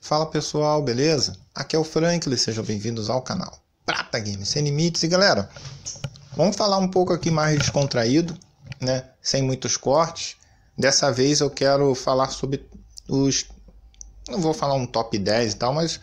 Fala pessoal, beleza? Aqui é o Franklin, sejam bem-vindos ao canal Prata Games Sem Limites. E galera, vamos falar um pouco aqui mais descontraído, né? Sem muitos cortes. Dessa vez eu quero falar sobre os. Não vou falar um top 10 e tal, mas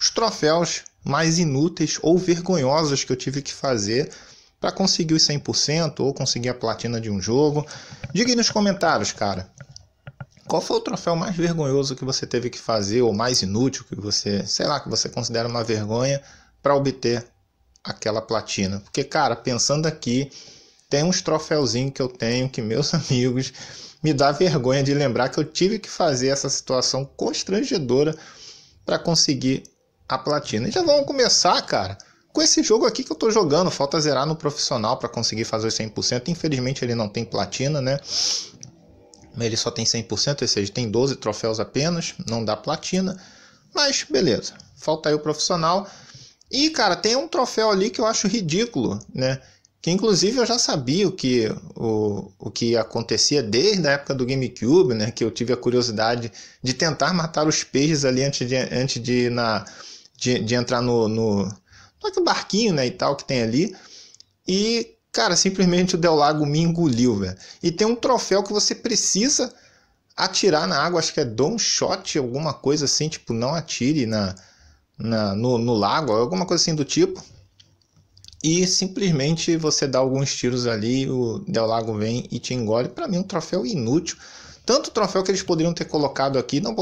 os troféus mais inúteis ou vergonhosos que eu tive que fazer para conseguir os 100% ou conseguir a platina de um jogo. Diga aí nos comentários, cara. Qual foi o troféu mais vergonhoso que você teve que fazer, ou mais inútil que você, sei lá, que você considera uma vergonha para obter aquela platina? Porque, cara, pensando aqui, tem uns troféuzinhos que eu tenho que meus amigos me dá vergonha de lembrar que eu tive que fazer essa situação constrangedora para conseguir a platina. E já vamos começar, cara, com esse jogo aqui que eu tô jogando. Falta zerar no profissional para conseguir fazer os 100%. Infelizmente ele não tem platina, né? Ele só tem 100%, ou seja, tem 12 troféus apenas, não dá platina. Mas beleza, falta aí o profissional. E cara, tem um troféu ali que eu acho ridículo, né? Que inclusive eu já sabia o que, o, o que acontecia desde a época do GameCube, né? Que eu tive a curiosidade de tentar matar os peixes ali antes de, antes de, na, de, de entrar no, no, no barquinho né, e tal que tem ali. E Cara, simplesmente o Del Lago me engoliu, velho. E tem um troféu que você precisa atirar na água, acho que é Don Shot, alguma coisa assim, tipo, não atire na, na no, no lago, alguma coisa assim do tipo. E simplesmente você dá alguns tiros ali, o Del Lago vem e te engole. Para mim, um troféu inútil. Tanto troféu que eles poderiam ter colocado aqui, não,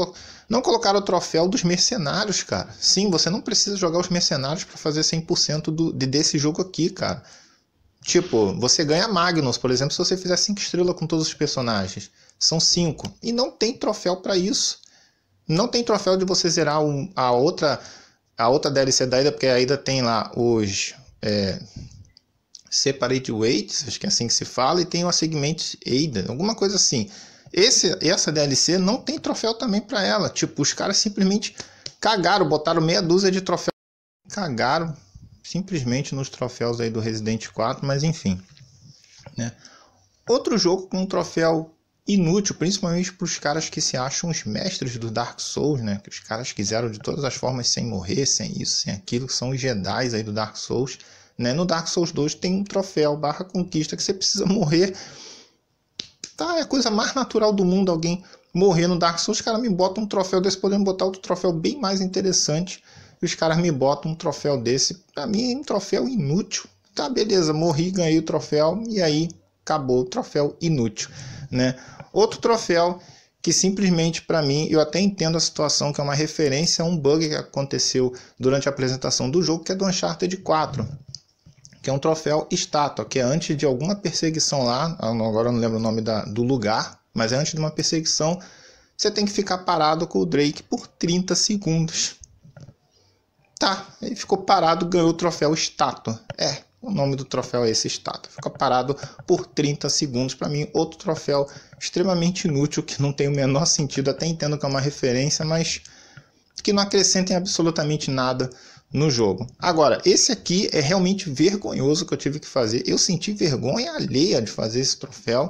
não colocaram o troféu dos mercenários, cara. Sim, você não precisa jogar os mercenários para fazer 100% do, de, desse jogo aqui, cara. Tipo, você ganha Magnus, por exemplo, se você fizer 5 estrelas com todos os personagens. São 5. E não tem troféu para isso. Não tem troféu de você zerar um, a outra a outra DLC da Ida, porque a Ida tem lá os é, Separate Weights, acho que é assim que se fala, e tem o Segment Ada, alguma coisa assim. Esse, essa DLC não tem troféu também para ela. Tipo, os caras simplesmente cagaram, botaram meia dúzia de troféu. Cagaram, simplesmente nos troféus aí do Resident 4, mas enfim. Né? Outro jogo com um troféu inútil, principalmente para os caras que se acham os mestres do Dark Souls, né? Que os caras quiseram de todas as formas sem morrer, sem isso, sem aquilo, que são os Jedi aí do Dark Souls. Né? No Dark Souls 2 tem um troféu barra conquista que você precisa morrer. Tá, é a coisa mais natural do mundo alguém morrer no Dark Souls. Os caras me botam um troféu desse, podendo botar outro troféu bem mais interessante os caras me botam um troféu desse. Pra mim é um troféu inútil. Tá, beleza, morri, ganhei o troféu e aí acabou o troféu inútil, né? Outro troféu que simplesmente para mim, eu até entendo a situação que é uma referência a um bug que aconteceu durante a apresentação do jogo, que é do Uncharted 4, que é um troféu estátua, que é antes de alguma perseguição lá, agora eu não lembro o nome da, do lugar, mas é antes de uma perseguição, você tem que ficar parado com o Drake por 30 segundos tá. Ele ficou parado, ganhou o troféu estátua. É, o nome do troféu é esse estátua. ficou parado por 30 segundos. Para mim, outro troféu extremamente inútil, que não tem o menor sentido. Até entendo que é uma referência, mas que não acrescentem absolutamente nada no jogo. Agora, esse aqui é realmente vergonhoso que eu tive que fazer. Eu senti vergonha alheia de fazer esse troféu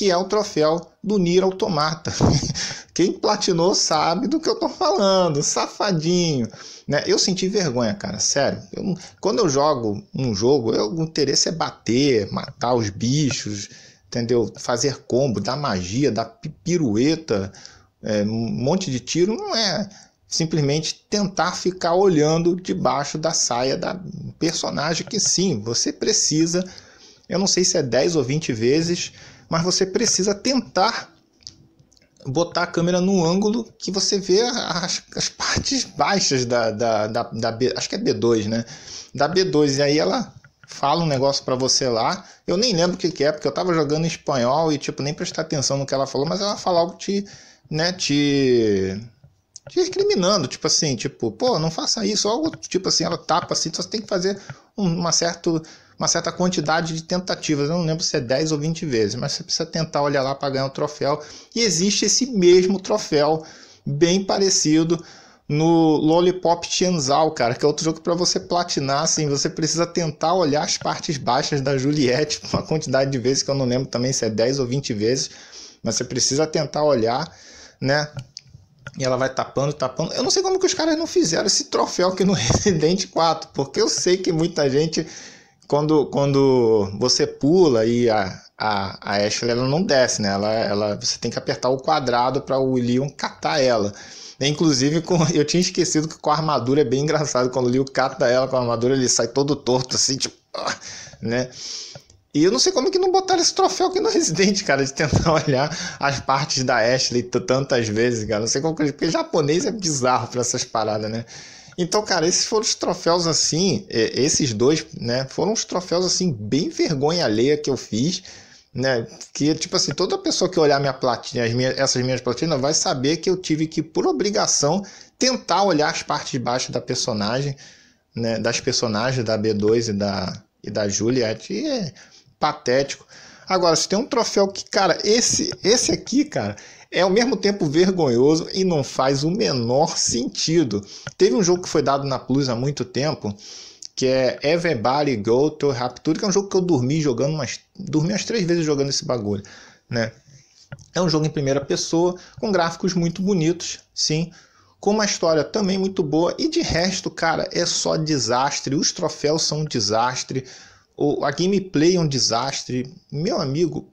que é o troféu do Nier Automata. Quem platinou sabe do que eu tô falando, safadinho. Né? Eu senti vergonha, cara, sério. Eu, quando eu jogo um jogo, eu, o interesse é bater, matar os bichos, entendeu? Fazer combo, dar magia, dar pirueta, é, um monte de tiro. Não é simplesmente tentar ficar olhando debaixo da saia da personagem que sim, você precisa. Eu não sei se é 10 ou 20 vezes mas você precisa tentar botar a câmera no ângulo que você vê as, as partes baixas da, da, da, da B, acho que é B2, né? Da B2, e aí ela fala um negócio para você lá. Eu nem lembro o que, que, é, porque eu tava jogando em espanhol e tipo nem prestar atenção no que ela falou, mas ela fala algo te, né, te te recriminando, tipo assim, tipo, pô, não faça isso, algo tipo assim, ela tapa assim, só tem que fazer um, uma certo uma certa quantidade de tentativas, eu não lembro se é 10 ou 20 vezes, mas você precisa tentar olhar lá para ganhar o troféu. E existe esse mesmo troféu, bem parecido, no Lollipop Tianzhao, cara, que é outro jogo para você platinar, assim, você precisa tentar olhar as partes baixas da Juliette, uma quantidade de vezes que eu não lembro também se é 10 ou 20 vezes, mas você precisa tentar olhar, né? E ela vai tapando, tapando. Eu não sei como que os caras não fizeram esse troféu aqui no Resident 4, porque eu sei que muita gente quando, quando você pula e a, a, a Ashley ela não desce, né? Ela, ela, você tem que apertar o quadrado para o Leon catar ela. Inclusive, com, eu tinha esquecido que com a armadura é bem engraçado. Quando o Leon cata ela com a armadura, ele sai todo torto, assim, tipo, ah, né? E eu não sei como é que não botaram esse troféu aqui no Resident, cara, de tentar olhar as partes da Ashley tantas vezes, cara. Não sei como que. Porque japonês é bizarro pra essas paradas, né? Então, cara, esses foram os troféus assim, é, esses dois, né, foram os troféus assim bem vergonha alheia que eu fiz, né? Que tipo assim, toda pessoa que olhar minha platina, minhas, essas minhas platinas vai saber que eu tive que por obrigação tentar olhar as partes de baixo da personagem, né, das personagens da B2 e da e da Juliet, e é patético. Agora, se tem um troféu que, cara, esse esse aqui, cara, é ao mesmo tempo vergonhoso e não faz o menor sentido. Teve um jogo que foi dado na Plus há muito tempo, que é Everybody Go to Rapture, que é um jogo que eu dormi jogando umas, dormi umas três vezes jogando esse bagulho, né? É um jogo em primeira pessoa, com gráficos muito bonitos, sim, com uma história também muito boa e de resto, cara, é só desastre. Os troféus são um desastre, a gameplay é um desastre. Meu amigo,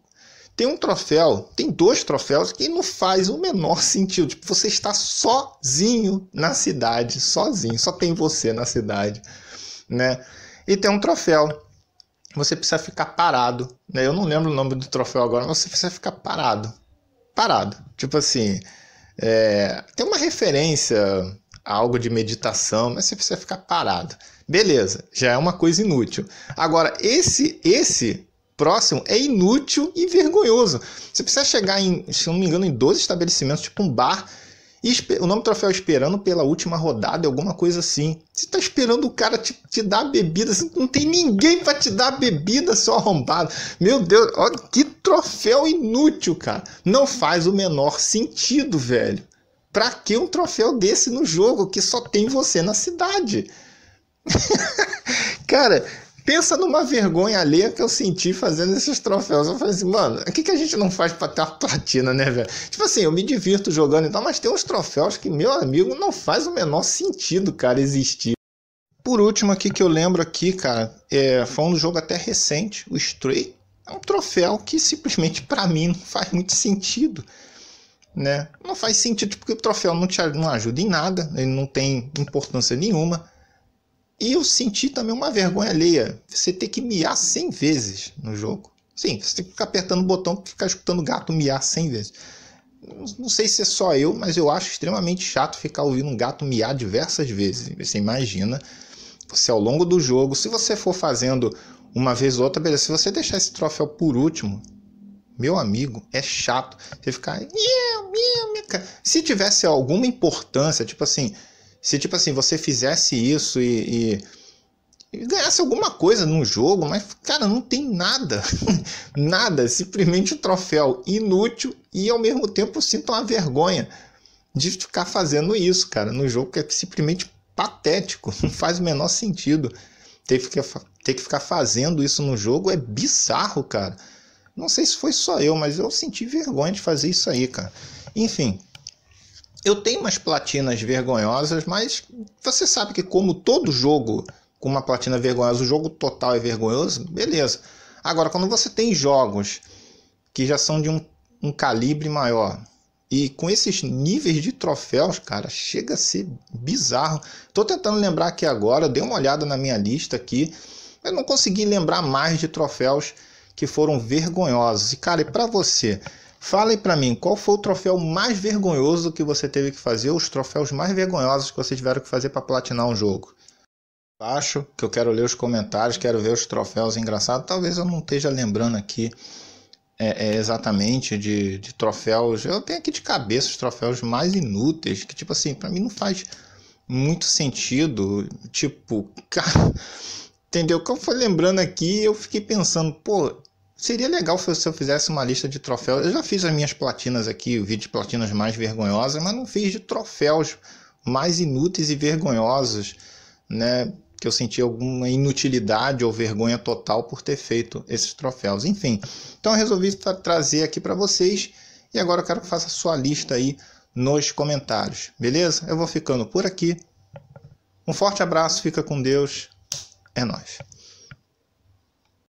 tem um troféu, tem dois troféus que não faz o menor sentido. Tipo, você está sozinho na cidade, sozinho, só tem você na cidade, né? E tem um troféu. Você precisa ficar parado, né? Eu não lembro o nome do troféu agora, mas você precisa ficar parado. Parado. Tipo assim, é... tem uma referência a algo de meditação, mas você precisa ficar parado. Beleza, já é uma coisa inútil. Agora, esse esse próximo é inútil e vergonhoso. Você precisa chegar em, se não me engano, em 12 estabelecimentos, tipo um bar, e o nome do troféu é esperando pela última rodada, alguma coisa assim. Você tá esperando o cara te, te dar bebida, assim, não tem ninguém para te dar bebida, seu arrombado. Meu Deus, ó, que troféu inútil, cara. Não faz o menor sentido, velho. Pra que um troféu desse no jogo que só tem você na cidade? cara, Pensa numa vergonha alheia que eu senti fazendo esses troféus. Eu falei assim, mano, o que, que a gente não faz pra ter uma platina, né, velho? Tipo assim, eu me divirto jogando e tal, mas tem uns troféus que, meu amigo, não faz o menor sentido, cara, existir. Por último aqui que eu lembro aqui, cara, é, foi um jogo até recente, o Stray. É um troféu que simplesmente para mim não faz muito sentido, né? Não faz sentido porque o troféu não te não ajuda em nada, ele não tem importância nenhuma. E eu senti também uma vergonha alheia. Você ter que miar 100 vezes no jogo. Sim, você tem que ficar apertando o botão ficar escutando o gato miar 100 vezes. Não sei se é só eu, mas eu acho extremamente chato ficar ouvindo um gato miar diversas vezes. Você imagina, você ao longo do jogo, se você for fazendo uma vez ou outra, beleza. Se você deixar esse troféu por último, meu amigo, é chato. Você ficar. Se tivesse alguma importância, tipo assim, se, tipo assim, você fizesse isso e, e ganhasse alguma coisa num jogo, mas cara, não tem nada, nada, simplesmente um troféu inútil e ao mesmo tempo sinto uma vergonha de ficar fazendo isso, cara, no jogo que é simplesmente patético, não faz o menor sentido. Ter que, ter que ficar fazendo isso no jogo é bizarro, cara. Não sei se foi só eu, mas eu senti vergonha de fazer isso aí, cara. Enfim, eu tenho umas platinas vergonhosas, mas você sabe que como todo jogo com uma platina vergonhosa, o jogo total é vergonhoso, beleza. Agora, quando você tem jogos que já são de um, um calibre maior, e com esses níveis de troféus, cara, chega a ser bizarro. Tô tentando lembrar aqui agora, eu dei uma olhada na minha lista aqui, eu não consegui lembrar mais de troféus que foram vergonhosos. E cara, e para você, Fala aí pra mim, qual foi o troféu mais vergonhoso que você teve que fazer, os troféus mais vergonhosos que vocês tiveram que fazer para platinar um jogo? Acho que eu quero ler os comentários, quero ver os troféus engraçados. Talvez eu não esteja lembrando aqui é, é, exatamente de, de troféus. Eu tenho aqui de cabeça os troféus mais inúteis, que tipo assim, para mim não faz muito sentido. Tipo, cara, entendeu? Que eu fui lembrando aqui, eu fiquei pensando, pô, Seria legal se eu fizesse uma lista de troféus. Eu já fiz as minhas platinas aqui, o vídeo de platinas mais vergonhosas, mas não fiz de troféus mais inúteis e vergonhosos, né? Que eu senti alguma inutilidade ou vergonha total por ter feito esses troféus. Enfim, então eu resolvi tra trazer aqui para vocês e agora eu quero que faça a sua lista aí nos comentários, beleza? Eu vou ficando por aqui. Um forte abraço, fica com Deus. É nós.